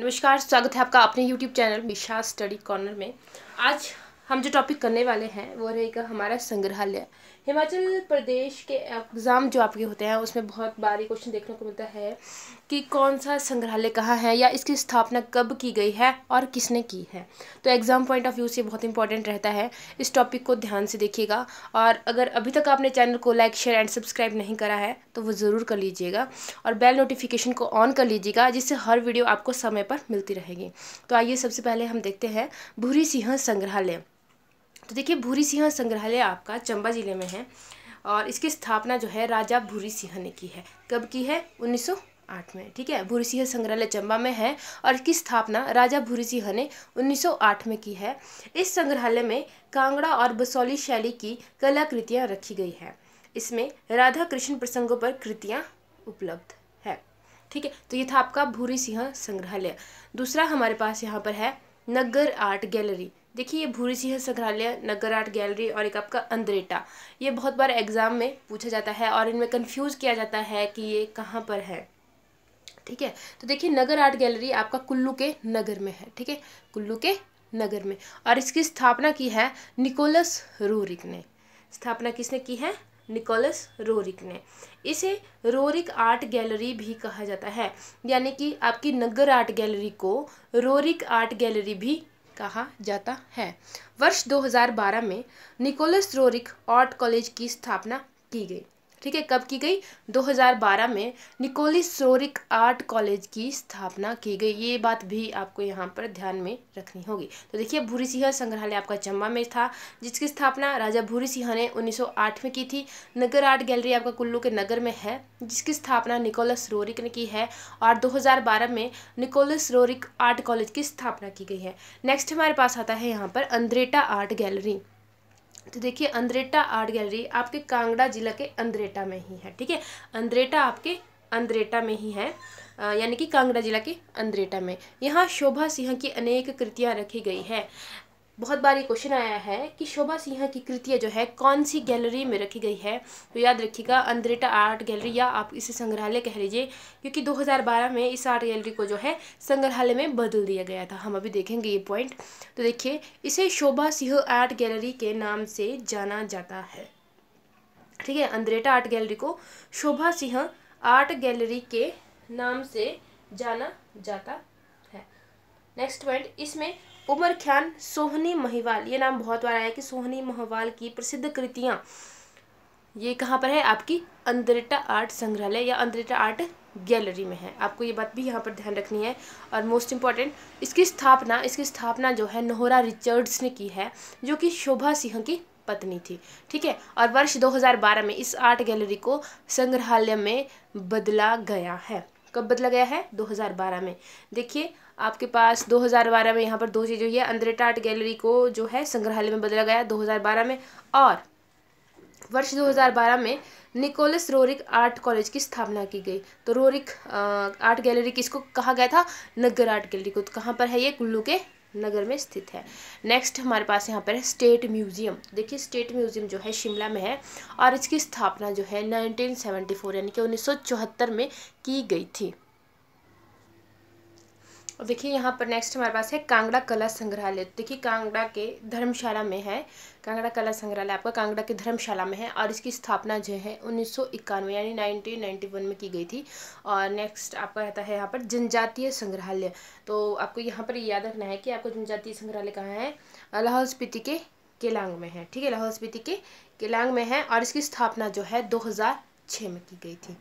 नमस्कार स्वागत है आपका अपने YouTube channel Misha study corner में आज हम जो टॉपिक करने वाले हैं वो रहेगा हमारा संग्रहालय हिमाचल प्रदेश के एग्ज़ाम जो आपके होते हैं उसमें बहुत बारी क्वेश्चन देखने को मिलता है कि कौन सा संग्रहालय कहाँ है या इसकी स्थापना कब की गई है और किसने की है तो एग्ज़ाम पॉइंट ऑफ व्यू से बहुत इंपॉर्टेंट रहता है इस टॉपिक को ध्यान से देखिएगा और अगर अभी तक आपने चैनल को लाइक शेयर एंड सब्सक्राइब नहीं करा है तो वो ज़रूर कर लीजिएगा और बेल नोटिफिकेशन को ऑन कर लीजिएगा जिससे हर वीडियो आपको समय पर मिलती रहेगी तो आइए सबसे पहले हम देखते हैं भूरी सिंह संग्रहालय तो देखिए भूरी सिंह संग्रहालय आपका चंबा ज़िले में है और इसकी स्थापना जो है राजा भूरी सिंह ने की है कब की है उन्नीस आठ में ठीक है भूरी सिंह संग्रहालय चंबा में है और इसकी स्थापना राजा भूरी सिंह ने 1908 में की है इस संग्रहालय में कांगड़ा और बसौली शैली की कलाकृतियाँ रखी गई हैं इसमें राधा कृष्ण प्रसंगों पर कृतियाँ उपलब्ध है ठीक है तो ये था आपका भूरी सिंह संग्रहालय दूसरा हमारे पास यहाँ पर है नगर आर्ट गैलरी देखिए ये भूरी सिंह संग्रहालय नगर आर्ट गैलरी और एक आपका अंद्रेटा ये बहुत बार एग्ज़ाम में पूछा जाता है और इनमें कन्फ्यूज़ किया जाता है कि ये कहाँ पर है ठीक है तो देखिए नगर आर्ट गैलरी आपका कुल्लू के नगर में है ठीक है कुल्लू के नगर में और इसकी स्थापना की है निकोलस रोरिक ने स्थापना किसने की है निकोलस रोरिक ने इसे रोरिक आर्ट गैलरी भी कहा जाता है यानी कि आपकी नगर आर्ट गैलरी को रोरिक आर्ट गैलरी भी कहा जाता है वर्ष 2012 में निकोलस रोरिक आर्ट कॉलेज की स्थापना की गई ठीक है कब की गई 2012 में निकोली सोरिक आर्ट कॉलेज की स्थापना की गई ये बात भी आपको यहाँ पर ध्यान में रखनी होगी तो देखिए भूरी सिंह संग्रहालय आपका चंबा में था जिसकी स्थापना राजा भूरी सिंह ने 1908 में की थी नगर आर्ट गैलरी आपका कुल्लू के नगर में है जिसकी स्थापना निकोलस रोरिक ने की है और दो में निकोलस रोरिक आर्ट कॉलेज की स्थापना की गई है नेक्स्ट हमारे पास आता है यहाँ पर अंद्रेटा आर्ट गैलरी तो देखिए अंद्रेटा आर्ट गैलरी आपके कांगड़ा जिला के अंद्रेटा में ही है ठीक है अंद्रेटा आपके अंद्रेटा में ही है यानी कि कांगड़ा जिला के अंद्रेटा में यहाँ शोभा सिंह की अनेक कृतियाँ रखी गई है बहुत बार ये क्वेश्चन आया है कि शोभा सिंह की कृतियाँ जो है कौन सी गैलरी में रखी गई है तो याद रखिएगा अंद्रेटा आर्ट गैलरी या आप इसे संग्रहालय कह लीजिए क्योंकि 2012 में इस आर्ट गैलरी को जो है संग्रहालय में बदल दिया गया था हम अभी देखेंगे ये पॉइंट तो देखिए इसे शोभा सिंह आर्ट गैलरी के नाम से जाना जाता है ठीक है अंद्रेटा आर्ट गैलरी को शोभा सिंह आर्ट गैलरी के नाम से जाना जाता है नेक्स्ट पॉइंट इसमें उमर ख्यान सोहनी महिवाल ये नाम बहुत बार आया कि सोहनी महिवाल की प्रसिद्ध कृतियाँ ये कहाँ पर है आपकी अंदरिटा आर्ट संग्रहालय या अंदरिटा आर्ट गैलरी में है आपको ये बात भी यहाँ पर ध्यान रखनी है और मोस्ट इम्पॉर्टेंट इसकी स्थापना इसकी स्थापना जो है नोहरा रिचर्ड्स ने की है जो कि शोभा सिंह की पत्नी थी ठीक है और वर्ष 2012 में इस आर्ट गैलरी को संग्रहालय में बदला गया है कब बदला गया है 2012 में देखिए आपके पास 2012 में यहाँ पर दो चीज़ हुई है अंद्रेटा आर्ट गैलरी को जो है संग्रहालय में बदला गया 2012 में और वर्ष 2012 में निकोलस रोरिक आर्ट कॉलेज की स्थापना की गई तो रोरिक आर्ट गैलरी किसको कहा गया था नगर आर्ट गैलरी को तो कहाँ पर है ये कुल्लू के नगर में स्थित है नेक्स्ट हमारे पास यहाँ पर है स्टेट म्यूजियम देखिए स्टेट म्यूजियम जो है शिमला में है और इसकी स्थापना जो है 1974 यानी कि 1974 में की गई थी और देखिए यहाँ पर नेक्स्ट हमारे पास है कांगड़ा कला संग्रहालय तो देखिए कांगड़ा के धर्मशाला में है कांगड़ा कला संग्रहालय आपका कांगड़ा के धर्मशाला में है और इसकी स्थापना जो है उन्नीस यानी 1991 में की गई थी और नेक्स्ट आपका रहता है यहाँ पर जनजातीय संग्रहालय तो आपको यहाँ पर याद रखना है कि आपको जनजातीय संग्रहालय कहाँ है लाहौल स्पीति के केलांग में है ठीक है लाहौल स्पीति के केलांग में है और इसकी स्थापना जो है 2006 में की गई थी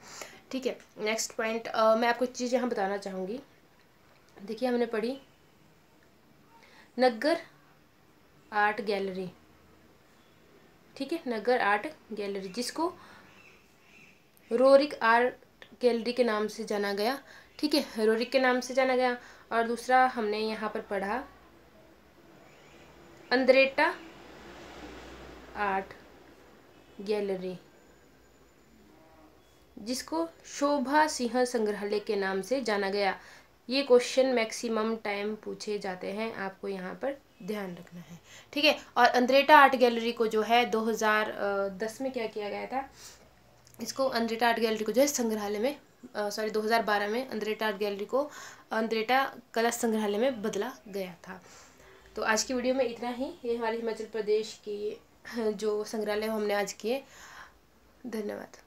ठीक है नेक्स्ट पॉइंट मैं आपको चीज़ यहाँ बताना चाहूँगी देखिए हमने पढ़ी नगर आर्ट गैलरी ठीक है नगर आर्ट गैलरी जिसको रोरिक आर्ट गैलरी के नाम से जाना गया ठीक है रोरिक के नाम से जाना गया और दूसरा हमने यहाँ पर पढ़ा अंद्रेटा आर्ट गैलरी जिसको शोभा सिंह संग्रहालय के नाम से जाना गया ये क्वेश्चन मैक्सिमम टाइम पूछे जाते हैं आपको यहाँ पर ध्यान रखना है ठीक है और अंद्रेटा आर्ट गैलरी को जो है 2010 में क्या किया गया था इसको अंद्रेटा आर्ट गैलरी को जो है संग्रहालय में सॉरी 2012 में अंद्रेटा आर्ट गैलरी को अंद्रेटा कला संग्रहालय में बदला गया था तो आज की वीडियो में इतना ही ये हमारे हिमाचल प्रदेश की जो संग्रहालय हमने आज किए धन्यवाद